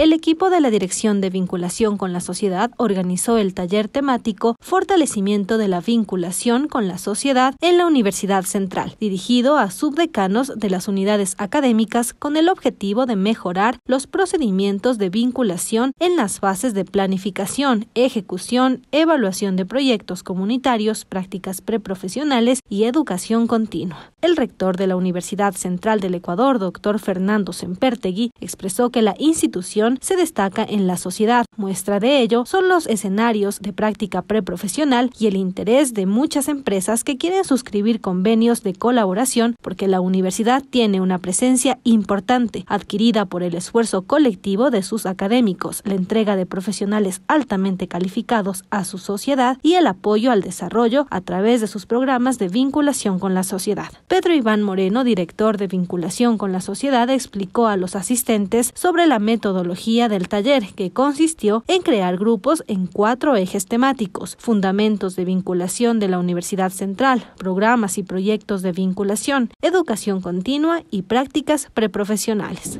El equipo de la Dirección de Vinculación con la Sociedad organizó el taller temático Fortalecimiento de la Vinculación con la Sociedad en la Universidad Central, dirigido a subdecanos de las unidades académicas con el objetivo de mejorar los procedimientos de vinculación en las fases de planificación, ejecución, evaluación de proyectos comunitarios, prácticas preprofesionales y educación continua. El rector de la Universidad Central del Ecuador, doctor Fernando Sempertegui, expresó que la institución se destaca en la sociedad. Muestra de ello son los escenarios de práctica preprofesional y el interés de muchas empresas que quieren suscribir convenios de colaboración porque la universidad tiene una presencia importante adquirida por el esfuerzo colectivo de sus académicos, la entrega de profesionales altamente calificados a su sociedad y el apoyo al desarrollo a través de sus programas de vinculación con la sociedad. Pedro Iván Moreno, director de vinculación con la sociedad, explicó a los asistentes sobre la metodología del taller, que consistió en crear grupos en cuatro ejes temáticos, fundamentos de vinculación de la Universidad Central, programas y proyectos de vinculación, educación continua y prácticas preprofesionales.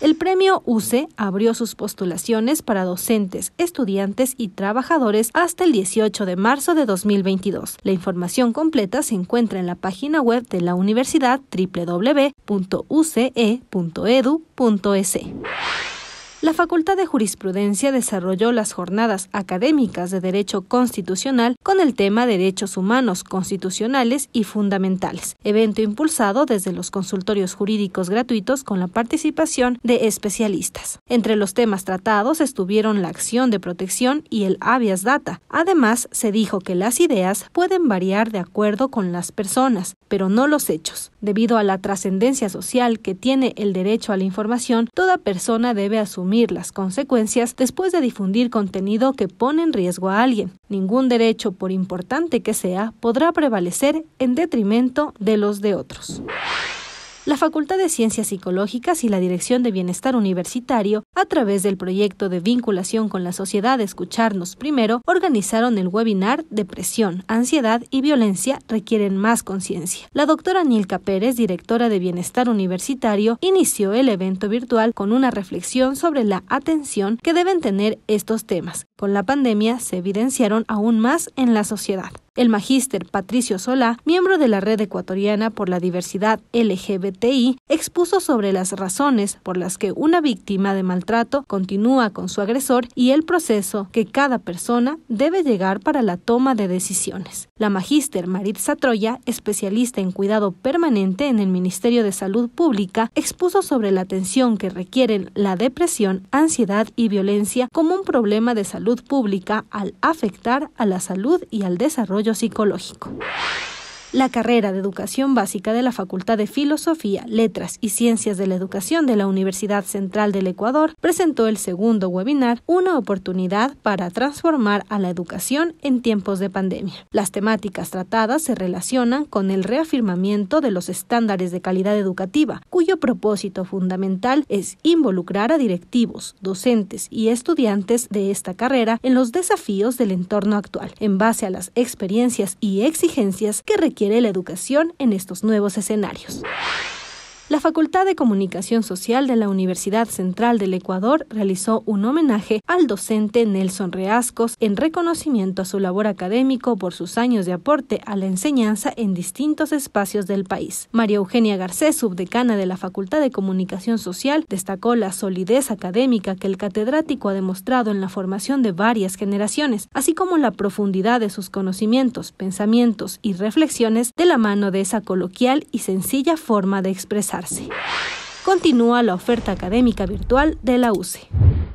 El premio UCE abrió sus postulaciones para docentes, estudiantes y trabajadores hasta el 18 de marzo de 2022. La información completa se encuentra en la página web de la universidad www.uce.edu.es la Facultad de Jurisprudencia desarrolló las jornadas académicas de Derecho Constitucional con el tema Derechos Humanos Constitucionales y Fundamentales, evento impulsado desde los consultorios jurídicos gratuitos con la participación de especialistas. Entre los temas tratados estuvieron la acción de protección y el habeas data. Además, se dijo que las ideas pueden variar de acuerdo con las personas, pero no los hechos. Debido a la trascendencia social que tiene el derecho a la información, toda persona debe asumir las consecuencias después de difundir contenido que pone en riesgo a alguien. Ningún derecho, por importante que sea, podrá prevalecer en detrimento de los de otros la Facultad de Ciencias Psicológicas y la Dirección de Bienestar Universitario, a través del proyecto de vinculación con la sociedad Escucharnos Primero, organizaron el webinar Depresión, Ansiedad y Violencia requieren más conciencia. La doctora Nilka Pérez, directora de Bienestar Universitario, inició el evento virtual con una reflexión sobre la atención que deben tener estos temas. Con la pandemia se evidenciaron aún más en la sociedad. El magíster Patricio Solá, miembro de la Red Ecuatoriana por la Diversidad LGBTI, expuso sobre las razones por las que una víctima de maltrato continúa con su agresor y el proceso que cada persona debe llegar para la toma de decisiones. La magíster Maritza Troya, especialista en cuidado permanente en el Ministerio de Salud Pública, expuso sobre la atención que requieren la depresión, ansiedad y violencia como un problema de salud pública al afectar a la salud y al desarrollo psicológico la carrera de Educación Básica de la Facultad de Filosofía, Letras y Ciencias de la Educación de la Universidad Central del Ecuador presentó el segundo webinar Una oportunidad para transformar a la educación en tiempos de pandemia. Las temáticas tratadas se relacionan con el reafirmamiento de los estándares de calidad educativa, cuyo propósito fundamental es involucrar a directivos, docentes y estudiantes de esta carrera en los desafíos del entorno actual, en base a las experiencias y exigencias que requieren Quiere la educación en estos nuevos escenarios la Facultad de Comunicación Social de la Universidad Central del Ecuador realizó un homenaje al docente Nelson Reascos en reconocimiento a su labor académico por sus años de aporte a la enseñanza en distintos espacios del país. María Eugenia Garcés, subdecana de la Facultad de Comunicación Social, destacó la solidez académica que el catedrático ha demostrado en la formación de varias generaciones, así como la profundidad de sus conocimientos, pensamientos y reflexiones de la mano de esa coloquial y sencilla forma de expresar. Continúa la oferta académica virtual de la UCE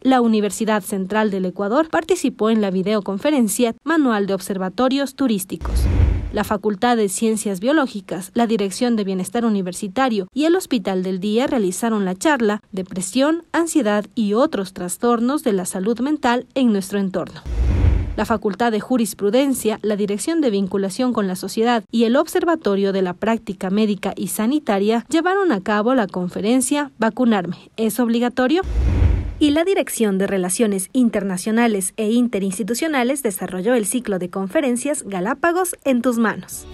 la Universidad Central del Ecuador participó en la videoconferencia Manual de Observatorios Turísticos. La Facultad de Ciencias Biológicas, la Dirección de Bienestar Universitario y el Hospital del Día realizaron la charla Depresión, ansiedad y otros trastornos de la salud mental en nuestro entorno la Facultad de Jurisprudencia, la Dirección de Vinculación con la Sociedad y el Observatorio de la Práctica Médica y Sanitaria llevaron a cabo la conferencia Vacunarme, ¿es obligatorio? y la Dirección de Relaciones Internacionales e Interinstitucionales desarrolló el ciclo de conferencias Galápagos en tus manos.